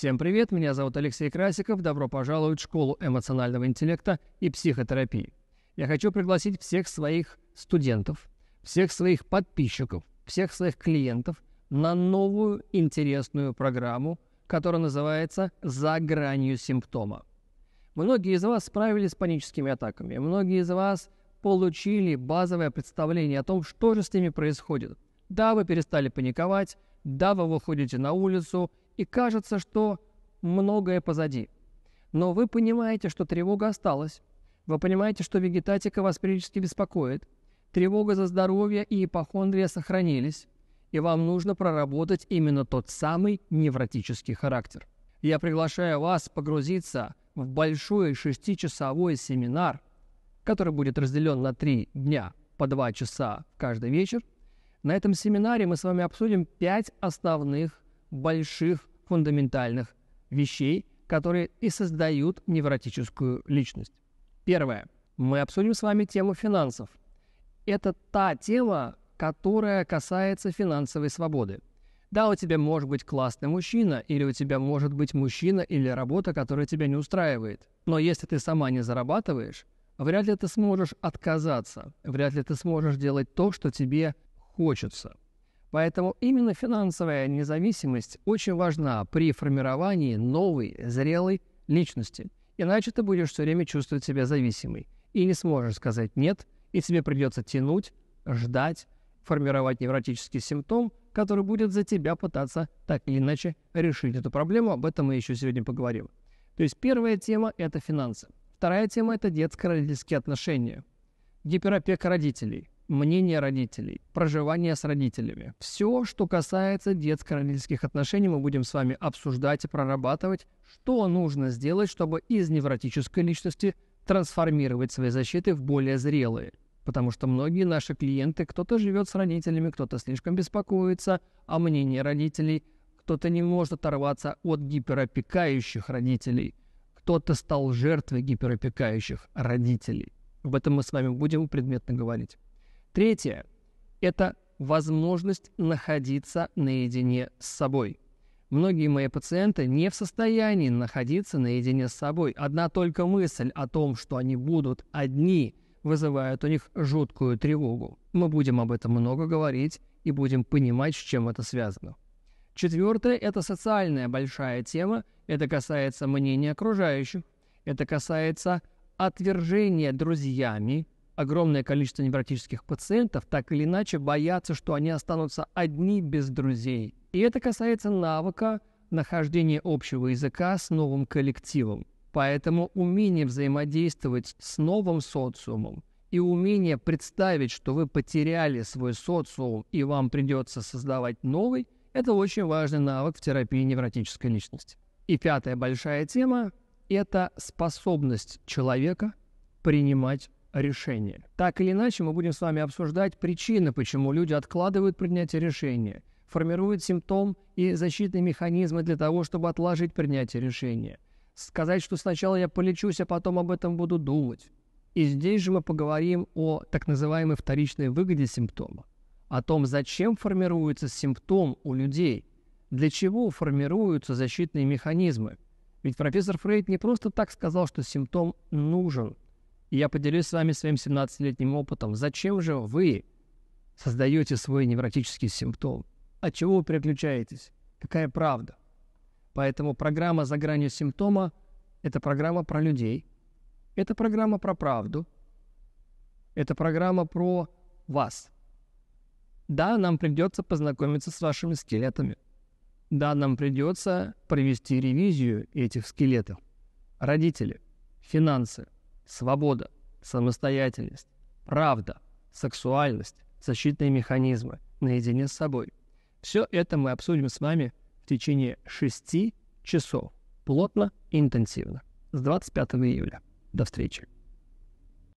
Всем привет, меня зовут Алексей Красиков, добро пожаловать в школу эмоционального интеллекта и психотерапии. Я хочу пригласить всех своих студентов, всех своих подписчиков, всех своих клиентов на новую интересную программу, которая называется «За гранью симптома». Многие из вас справились с паническими атаками, многие из вас получили базовое представление о том, что же с ними происходит. Да, вы перестали паниковать, да, вы выходите на улицу – и кажется, что многое позади. Но вы понимаете, что тревога осталась. Вы понимаете, что вегетатика вас периодически беспокоит. Тревога за здоровье и ипохондрия сохранились. И вам нужно проработать именно тот самый невротический характер. Я приглашаю вас погрузиться в большой шестичасовой семинар, который будет разделен на три дня по два часа каждый вечер. На этом семинаре мы с вами обсудим пять основных больших фундаментальных вещей, которые и создают невротическую личность. Первое. Мы обсудим с вами тему финансов. Это та тема, которая касается финансовой свободы. Да, у тебя может быть классный мужчина, или у тебя может быть мужчина или работа, которая тебя не устраивает. Но если ты сама не зарабатываешь, вряд ли ты сможешь отказаться, вряд ли ты сможешь делать то, что тебе хочется. Поэтому именно финансовая независимость очень важна при формировании новой, зрелой личности. Иначе ты будешь все время чувствовать себя зависимой и не сможешь сказать «нет», и тебе придется тянуть, ждать, формировать невротический симптом, который будет за тебя пытаться так или иначе решить эту проблему. Об этом мы еще сегодня поговорим. То есть первая тема – это финансы. Вторая тема – это детско-родительские отношения. Гиперопека родителей – мнение родителей, проживание с родителями. Все, что касается детско-родительских отношений, мы будем с вами обсуждать и прорабатывать, что нужно сделать, чтобы из невротической личности трансформировать свои защиты в более зрелые. Потому что многие наши клиенты, кто-то живет с родителями, кто-то слишком беспокоится о мнении родителей, кто-то не может оторваться от гиперопекающих родителей, кто-то стал жертвой гиперопекающих родителей. Об этом мы с вами будем предметно говорить. Третье – это возможность находиться наедине с собой. Многие мои пациенты не в состоянии находиться наедине с собой. Одна только мысль о том, что они будут одни, вызывает у них жуткую тревогу. Мы будем об этом много говорить и будем понимать, с чем это связано. Четвертое – это социальная большая тема. Это касается мнения окружающих. Это касается отвержения друзьями, огромное количество невротических пациентов так или иначе боятся, что они останутся одни без друзей. И это касается навыка нахождения общего языка с новым коллективом. Поэтому умение взаимодействовать с новым социумом и умение представить, что вы потеряли свой социум и вам придется создавать новый, это очень важный навык в терапии невротической личности. И пятая большая тема – это способность человека принимать решение. Так или иначе, мы будем с вами обсуждать причины, почему люди откладывают принятие решения, формируют симптом и защитные механизмы для того, чтобы отложить принятие решения. Сказать, что сначала я полечусь, а потом об этом буду думать. И здесь же мы поговорим о так называемой вторичной выгоде симптома, о том, зачем формируется симптом у людей, для чего формируются защитные механизмы. Ведь профессор Фрейд не просто так сказал, что симптом нужен – и я поделюсь с вами своим 17-летним опытом. Зачем же вы создаете свой невротический симптом? От чего вы переключаетесь? Какая правда? Поэтому программа «За гранью симптома» — это программа про людей, это программа про правду, это программа про вас. Да, нам придется познакомиться с вашими скелетами. Да, нам придется провести ревизию этих скелетов. Родители, финансы, свобода, самостоятельность, правда, сексуальность, защитные механизмы наедине с собой. Все это мы обсудим с вами в течение 6 часов, плотно и интенсивно, с 25 июля. До встречи.